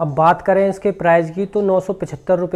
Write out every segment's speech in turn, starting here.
अब बात करें इसके प्राइस की तो नौ सौ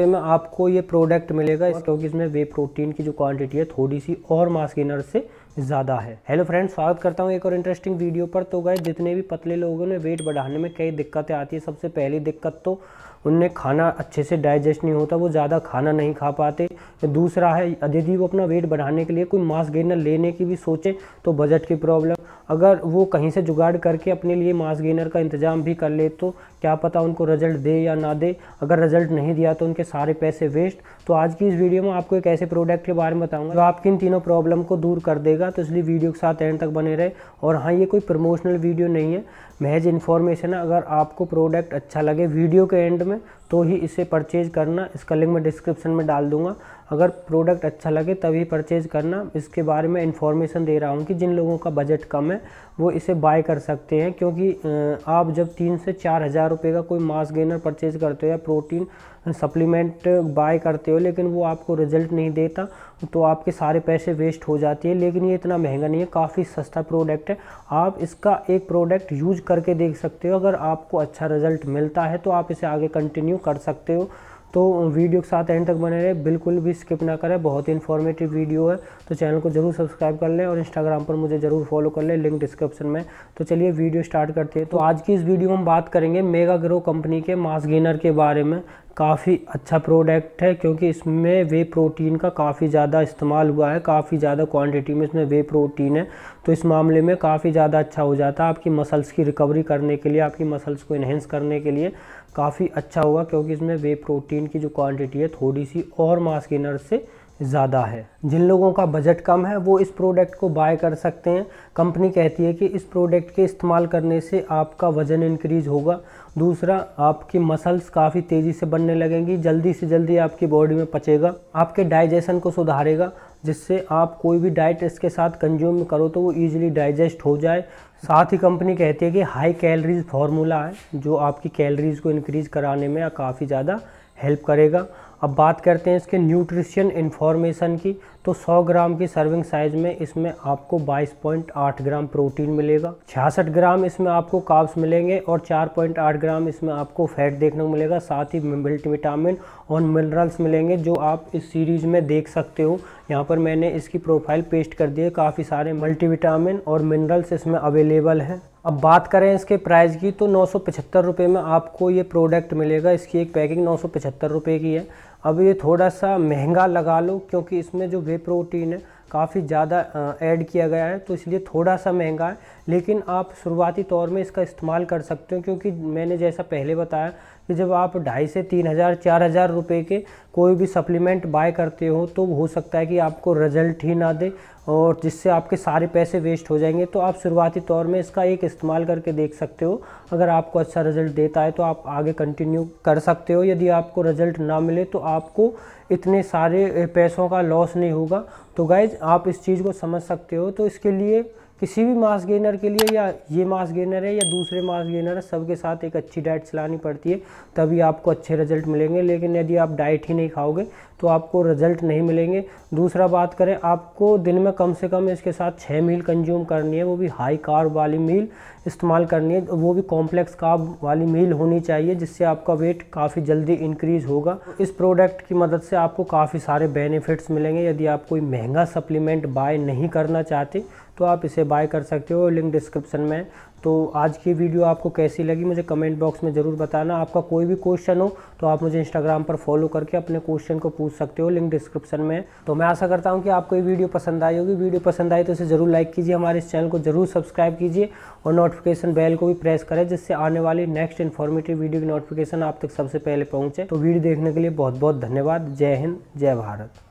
में आपको ये प्रोडक्ट मिलेगा क्योंकि इसमें वे प्रोटीन की जो क्वांटिटी है थोड़ी सी और मास्किनर से ज़्यादा है हेलो फ्रेंड्स स्वागत करता हूँ एक और इंटरेस्टिंग वीडियो पर तो गए जितने भी पतले लोगों ने वेट बढ़ाने में कई दिक्कतें आती है सबसे पहली दिक्कत तो उनने खाना अच्छे से डाइजेस्ट नहीं होता वो ज़्यादा खाना नहीं खा पाते दूसरा है यदि वो अपना वेट बढ़ाने के लिए कोई मास गेनर लेने की भी सोचें तो बजट की प्रॉब्लम अगर वो कहीं से जुगाड़ करके अपने लिए मास गेनर का इंतज़ाम भी कर ले तो क्या पता उनको रिजल्ट दे या ना दे अगर रिजल्ट नहीं दिया तो उनके सारे पैसे वेस्ट तो आज की इस वीडियो में आपको एक ऐसे प्रोडक्ट के बारे में बताऊँगा जो आपकी इन तीनों प्रॉब्लम को दूर कर देगा लगा तो इसलिए वीडियो के साथ एंड तक बने रहे और हाँ ये कोई प्रमोशनल वीडियो नहीं है महज इन्फॉर्मेशन है अगर आपको प्रोडक्ट अच्छा लगे वीडियो के एंड में तो ही इसे परचेज करना इसका लिंक मैं डिस्क्रिप्शन में डाल दूंगा अगर प्रोडक्ट अच्छा लगे तभी परचेज करना इसके बारे में इन्फॉर्मेशन दे रहा हूँ कि जिन लोगों का बजट कम है वो इसे बाय कर सकते हैं क्योंकि आप जब तीन से चार हज़ार रुपये का कोई मास गेनर परचेज करते हो या प्रोटीन सप्लीमेंट बाय करते हो लेकिन वो आपको रिजल्ट नहीं देता तो आपके सारे पैसे वेस्ट हो जाते हैं लेकिन ये इतना महंगा नहीं है काफ़ी सस्ता प्रोडक्ट है आप इसका एक प्रोडक्ट यूज करके देख सकते हो अगर आपको अच्छा रिजल्ट मिलता है तो आप इसे आगे कंटिन्यू कंटिन्यू कर सकते हो तो वीडियो के साथ एंड तक बने रहे बिल्कुल भी स्किप ना करें बहुत ही इन्फॉर्मेटिव वीडियो है तो चैनल को जरूर सब्सक्राइब कर लें और इंस्टाग्राम पर मुझे ज़रूर फॉलो कर लें लिंक डिस्क्रिप्शन में तो चलिए वीडियो स्टार्ट करते हैं तो आज की इस वीडियो में हम बात करेंगे मेगा ग्रो कंपनी के मास गेनर के बारे में काफ़ी अच्छा प्रोडक्ट है क्योंकि इसमें वे प्रोटीन का काफ़ी ज़्यादा इस्तेमाल हुआ है काफ़ी ज़्यादा क्वांटिटी में इसमें वे प्रोटीन है तो इस मामले में काफ़ी ज़्यादा अच्छा हो जाता है आपकी मसल्स की रिकवरी करने के लिए आपकी मसल्स को इन्हेंस करने के लिए काफ़ी अच्छा होगा क्योंकि इसमें वे प्रोटीन की जो क्वान्टिटी है थोड़ी सी और मास से ज़्यादा है जिन लोगों का बजट कम है वो इस प्रोडक्ट को बाय कर सकते हैं कंपनी कहती है कि इस प्रोडक्ट के इस्तेमाल करने से आपका वज़न इंक्रीज़ होगा दूसरा आपकी मसल्स काफ़ी तेज़ी से बनने लगेंगी जल्दी से जल्दी आपकी बॉडी में पचेगा आपके डाइजेशन को सुधारेगा जिससे आप कोई भी डाइट इसके साथ कंज्यूम करो तो वो ईजिली डाइजेस्ट हो जाए साथ ही कंपनी कहती है कि हाई कैलरीज फार्मूला है जो आपकी कैलरीज को इंक्रीज़ कराने में काफ़ी ज़्यादा हेल्प करेगा अब बात करते हैं इसके न्यूट्रिशन इन्फॉर्मेशन की तो 100 ग्राम की सर्विंग साइज में इसमें आपको 22.8 ग्राम प्रोटीन मिलेगा छियासठ ग्राम इसमें आपको काब्स मिलेंगे और 4.8 ग्राम इसमें आपको फैट देखने को मिलेगा साथ ही मल्टीविटामिन और मिनरल्स मिलेंगे जो आप इस सीरीज़ में देख सकते हो यहाँ पर मैंने इसकी प्रोफाइल पेस्ट कर दी है काफ़ी सारे मल्टीविटामिन और मिनरल्स इसमें अवेलेबल हैं अब बात करें इसके प्राइस की तो नौ सौ में आपको ये प्रोडक्ट मिलेगा इसकी एक पैकिंग नौ सौ की है अब ये थोड़ा सा महंगा लगा लो क्योंकि इसमें जो वे प्रोटीन है काफ़ी ज़्यादा ऐड किया गया है तो इसलिए थोड़ा सा महंगा है लेकिन आप शुरुआती तौर में इसका इस्तेमाल कर सकते हो क्योंकि मैंने जैसा पहले बताया कि जब आप ढाई से तीन हज़ार चार हज़ार रुपये के कोई भी सप्लीमेंट बाय करते हो तो हो सकता है कि आपको रिजल्ट ही ना दे और जिससे आपके सारे पैसे वेस्ट हो जाएंगे तो आप शुरुआती तौर में इसका एक इस्तेमाल करके देख सकते हो अगर आपको अच्छा रिजल्ट देता है तो आप आगे कंटिन्यू कर सकते हो यदि आपको रिजल्ट ना मिले तो आपको इतने सारे पैसों का लॉस नहीं होगा तो गाइज आप इस चीज़ को समझ सकते हो तो इसके लिए किसी भी मास गेनर के लिए या ये मास गेनर है या दूसरे मास गेनर है सबके साथ एक अच्छी डाइट चलानी पड़ती है तभी आपको अच्छे रिजल्ट मिलेंगे लेकिन यदि आप डाइट ही नहीं खाओगे तो आपको रिजल्ट नहीं मिलेंगे दूसरा बात करें आपको दिन में कम से कम इसके साथ छः मील कंज्यूम करनी है वो भी हाई कार्ब वाली मील इस्तेमाल करनी है वो भी कॉम्प्लेक्स कार्ब वाली मील होनी चाहिए जिससे आपका वेट काफ़ी जल्दी इंक्रीज़ होगा इस प्रोडक्ट की मदद से आपको काफ़ी सारे बेनिफिट्स मिलेंगे यदि आप कोई महंगा सप्लीमेंट बाय नहीं करना चाहते तो आप इसे बाय कर सकते हो लिंक डिस्क्रिप्शन में तो आज की वीडियो आपको कैसी लगी मुझे कमेंट बॉक्स में ज़रूर बताना आपका कोई भी क्वेश्चन हो तो आप मुझे इंस्टाग्राम पर फॉलो करके अपने क्वेश्चन को पूछ सकते हो लिंक डिस्क्रिप्शन में तो मैं आशा करता हूँ कि आपको ये वीडियो पसंद आई होगी वीडियो पसंद आई तो इसे ज़रूर लाइक कीजिए हमारे इस चैनल को ज़रूर सब्सक्राइब कीजिए और नोटिफिकेशन बेल को भी प्रेस करें जिससे आने वाली नेक्स्ट इन्फॉर्मेटिव वीडियो की नोटिफिकेशन आप तक सबसे पहले पहुँचे तो वीडियो देखने के लिए बहुत बहुत धन्यवाद जय हिंद जय भारत